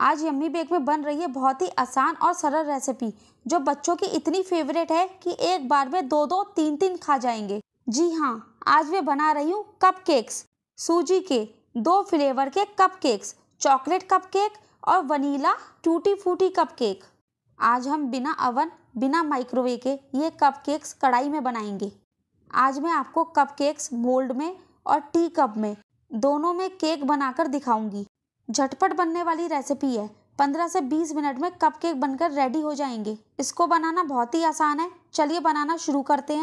आज yummy bake में बन रही है बहुत ही आसान और सरल रेसिपी जो बच्चों की इतनी फेवरेट है कि एक बार में दो दो तीन तीन खा जाएंगे जी हाँ आज मैं बना रही हूँ कप केक्स सूजी के दो फ्लेवर के cup cakes chocolate cup cake और vanilla tutti frutti cup cake आज हम बिना अवन बिना माइक्रोवेव के ये कप केक्स कढ़ाई में बनाएंगे आज मैं आपको कप केक्स मोल्ड में और टी कप में दोनों में केक बनाकर दिखाऊंगी झटपट बनने वाली रेसिपी है पंद्रह से बीस मिनट में कप केक बनकर रेडी हो जाएंगे इसको बनाना बहुत ही आसान है चलिए बनाना शुरू करते हैं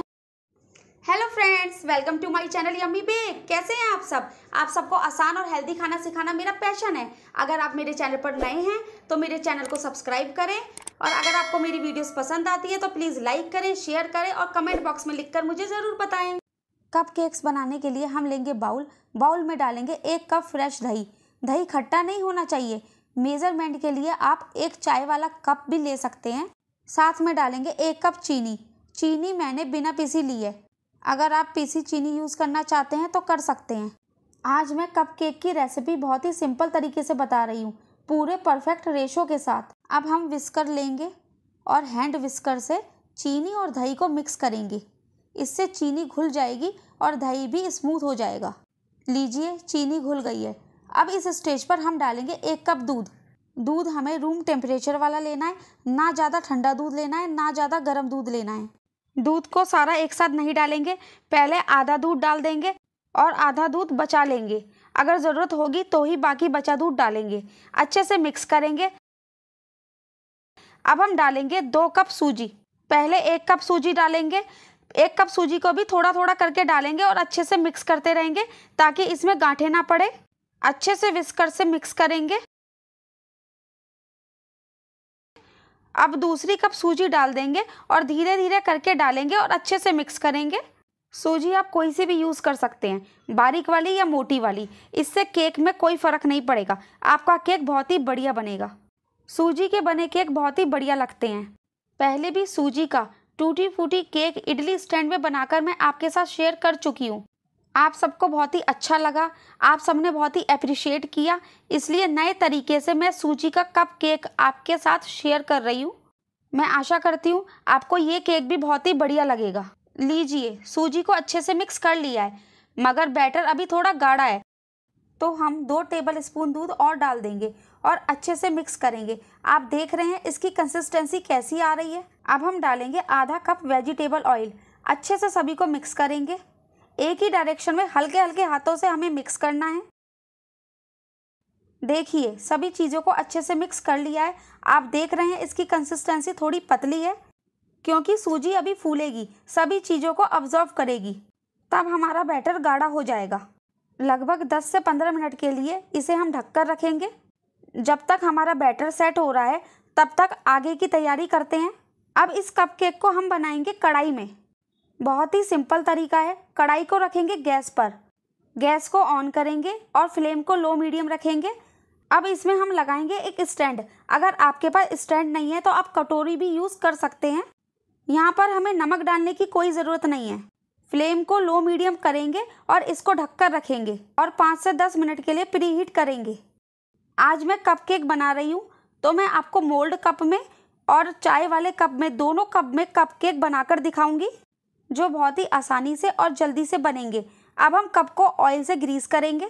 hello friends welcome to my channel yummy bake कैसे हैं आप सब आप सबको आसान और हेल्दी खाना सिखाना मेरा पैशन है अगर आप मेरे चैनल पर नए हैं तो मेरे चैनल को सब्सक्राइब करें और अगर आपको मेरी वीडियोस पसंद आती है तो प्लीज़ लाइक करें शेयर करें और कमेंट बॉक्स में लिखकर मुझे ज़रूर बताएं कप केक्स बनाने के लिए हम लेंगे बाउल बाउल में डालेंगे एक कप फ्रेश दही दही खट्टा नहीं होना चाहिए मेज़रमेंट के लिए आप एक चाय वाला कप भी ले सकते हैं साथ में डालेंगे एक कप चीनी चीनी मैंने बिना पीसी ली है अगर आप पीसी चीनी यूज़ करना चाहते हैं तो कर सकते हैं आज मैं कप केक की रेसिपी बहुत ही सिंपल तरीके से बता रही हूँ पूरे परफेक्ट रेशो के साथ अब हम विस्कर लेंगे और हैंड विस्कर से चीनी और दही को मिक्स करेंगे इससे चीनी घुल जाएगी और दही भी स्मूथ हो जाएगा लीजिए चीनी घुल गई है अब इस स्टेज पर हम डालेंगे एक कप दूध दूध हमें रूम टेम्परेचर वाला लेना है ना ज़्यादा ठंडा दूध लेना है ना ज़्यादा गर्म दूध लेना है दूध को सारा एक साथ नहीं डालेंगे पहले आधा दूध डाल देंगे और आधा दूध बचा लेंगे अगर ज़रूरत होगी तो ही बाकी बचा दूध डालेंगे अच्छे से मिक्स करेंगे अब हम डालेंगे दो कप सूजी पहले एक कप सूजी डालेंगे एक कप सूजी को भी थोड़ा थोड़ा करके डालेंगे और अच्छे से मिक्स करते रहेंगे ताकि इसमें गांठे ना पड़े अच्छे से विस्कर से मिक्स करेंगे अब दूसरी कप सूजी डाल देंगे और धीरे धीरे करके डालेंगे और अच्छे से मिक्स करेंगे सूजी आप कोई सी भी यूज़ कर सकते हैं बारीक वाली या मोटी वाली इससे केक में कोई फ़र्क नहीं पड़ेगा आपका केक बहुत ही बढ़िया बनेगा सूजी के बने केक बहुत ही बढ़िया लगते हैं पहले भी सूजी का टूटी फूटी केक इडली स्टैंड में बनाकर मैं आपके साथ शेयर कर चुकी हूँ आप सबको बहुत ही अच्छा लगा आप सबने बहुत ही अप्रिशिएट किया इसलिए नए तरीके से मैं सूजी का कप केक आपके साथ शेयर कर रही हूँ मैं आशा करती हूँ आपको ये केक भी बहुत ही बढ़िया लगेगा लीजिए सूजी को अच्छे से मिक्स कर लिया है मगर बैटर अभी थोड़ा गाढ़ा है तो हम दो टेबल स्पून दूध और डाल देंगे और अच्छे से मिक्स करेंगे आप देख रहे हैं इसकी कंसिस्टेंसी कैसी आ रही है अब हम डालेंगे आधा कप वेजिटेबल ऑयल अच्छे से सभी को मिक्स करेंगे एक ही डायरेक्शन में हल्के हल्के हाथों से हमें मिक्स करना है देखिए सभी चीज़ों को अच्छे से मिक्स कर लिया है आप देख रहे हैं इसकी कंसिस्टेंसी थोड़ी पतली है क्योंकि सूजी अभी फूलेगी सभी चीज़ों को ऑब्जॉर्व करेगी तब हमारा बैटर गाढ़ा हो जाएगा लगभग 10 से 15 मिनट के लिए इसे हम ढककर रखेंगे जब तक हमारा बैटर सेट हो रहा है तब तक आगे की तैयारी करते हैं अब इस कप केक को हम बनाएंगे कढ़ाई में बहुत ही सिंपल तरीका है कढ़ाई को रखेंगे गैस पर गैस को ऑन करेंगे और फ्लेम को लो मीडियम रखेंगे अब इसमें हम लगाएंगे एक स्टैंड अगर आपके पास स्टैंड नहीं है तो आप कटोरी भी यूज़ कर सकते हैं यहाँ पर हमें नमक डालने की कोई ज़रूरत नहीं है फ्लेम को लो मीडियम करेंगे और इसको ढककर रखेंगे और पाँच से दस मिनट के लिए प्री हीट करेंगे आज मैं कप केक बना रही हूँ तो मैं आपको मोल्ड कप में और चाय वाले कप में दोनों कप में कप केक बनाकर दिखाऊंगी जो बहुत ही आसानी से और जल्दी से बनेंगे अब हम कप को ऑयल से ग्रीस करेंगे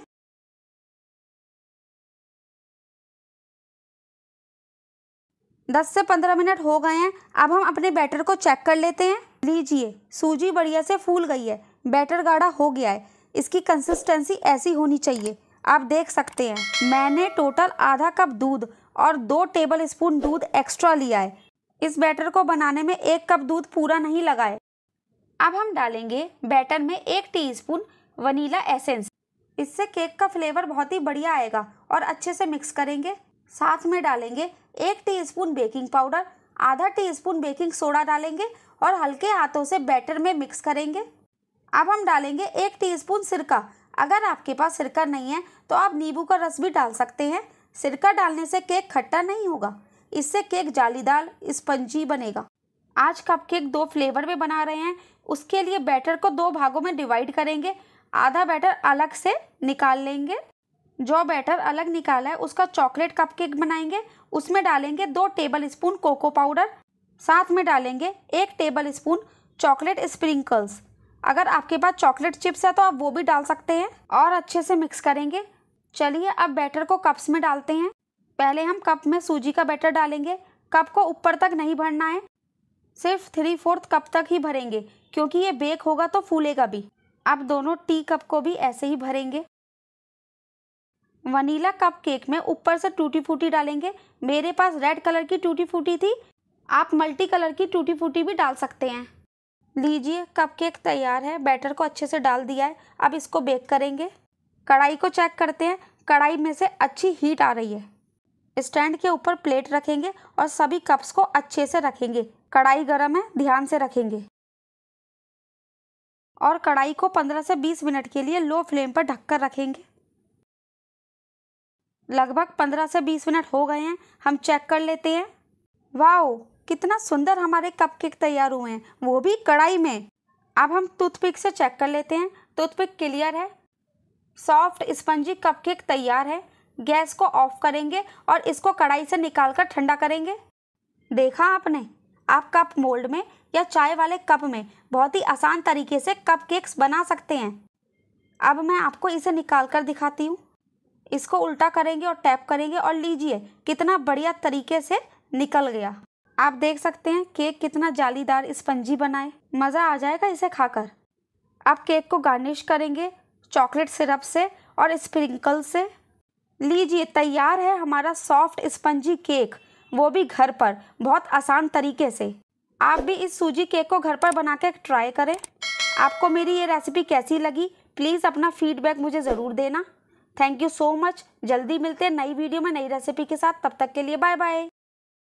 दस से पंद्रह मिनट हो गए हैं अब हम अपने बैटर को चेक कर लेते हैं लीजिए सूजी बढ़िया से फूल गई है बैटर गाढ़ा हो गया है इसकी कंसिस्टेंसी ऐसी होनी चाहिए आप देख सकते हैं मैंने टोटल आधा कप दूध और दो टेबल स्पून दूध एक्स्ट्रा लिया है इस बैटर को बनाने में एक कप दूध पूरा नहीं लगा है अब हम डालेंगे बैटर में एक टीस्पून वनीला एसेंस इससे केक का फ्लेवर बहुत ही बढ़िया आएगा और अच्छे से मिक्स करेंगे साथ में डालेंगे एक टीस्पून बेकिंग पाउडर आधा टीस्पून बेकिंग सोडा डालेंगे और हल्के हाथों से बैटर में मिक्स करेंगे अब हम डालेंगे एक टीस्पून सिरका अगर आपके पास सिरका नहीं है तो आप नींबू का रस भी डाल सकते हैं सिरका डालने से केक खट्टा नहीं होगा इससे केक जालीदार स्पंजी बनेगा आज कपकेक दो फ्लेवर में बना रहे हैं उसके लिए बैटर को दो भागों में डिवाइड करेंगे आधा बैटर अलग से निकाल लेंगे जो बैटर अलग निकाला है उसका चॉकलेट कपकेक बनाएंगे उसमें डालेंगे दो टेबल स्पून कोको पाउडर साथ में डालेंगे एक टेबल स्पून चॉकलेट स्प्रिंकल्स अगर आपके पास चॉकलेट चिप्स है तो आप वो भी डाल सकते हैं और अच्छे से मिक्स करेंगे चलिए अब बैटर को कप्स में डालते हैं पहले हम कप में सूजी का बैटर डालेंगे कप को ऊपर तक नहीं भरना है सिर्फ थ्री फोर्थ कप तक ही भरेंगे क्योंकि ये बेक होगा तो फूलेगा भी आप दोनों टी कप को भी ऐसे ही भरेंगे वनीला कप केक में ऊपर से टूटी फूटी डालेंगे मेरे पास रेड कलर की टूटी फूटी थी आप मल्टी कलर की टूटी फूटी भी डाल सकते हैं लीजिए कप केक तैयार है बैटर को अच्छे से डाल दिया है अब इसको बेक करेंगे कढ़ाई को चेक करते हैं कढ़ाई में से अच्छी हीट आ रही है स्टैंड के ऊपर प्लेट रखेंगे और सभी कप्स को अच्छे से रखेंगे कढ़ाई गर्म है ध्यान से रखेंगे और कढ़ाई को 15 से 20 मिनट के लिए लो फ्लेम पर ढककर रखेंगे लगभग 15 से 20 मिनट हो गए हैं हम चेक कर लेते हैं वाह कितना सुंदर हमारे कपकेक तैयार हुए हैं वो भी कढ़ाई में अब हम टूथपिक से चेक कर लेते हैं टूथपिक क्लियर है सॉफ्ट स्पंजी कपकेक तैयार है गैस को ऑफ करेंगे और इसको कढ़ाई से निकाल कर ठंडा करेंगे देखा आपने आप कप मोल्ड में या चाय वाले कप में बहुत ही आसान तरीके से कप केक्स बना सकते हैं अब मैं आपको इसे निकाल कर दिखाती हूँ इसको उल्टा करेंगे और टैप करेंगे और लीजिए कितना बढ़िया तरीके से निकल गया आप देख सकते हैं केक कितना जालीदार स्पंजी बनाए मज़ा आ जाएगा इसे खाकर आप केक को गार्निश करेंगे चॉकलेट सिरप से और स्प्रिंकल से लीजिए तैयार है हमारा सॉफ्ट स्पंजी केक वो भी घर पर बहुत आसान तरीके से आप भी इस सूजी केक को घर पर बना के ट्राई करें आपको मेरी ये रेसिपी कैसी लगी प्लीज़ अपना फीडबैक मुझे ज़रूर देना थैंक यू सो मच जल्दी मिलते हैं नई वीडियो में नई रेसिपी के साथ तब तक के लिए बाय बाय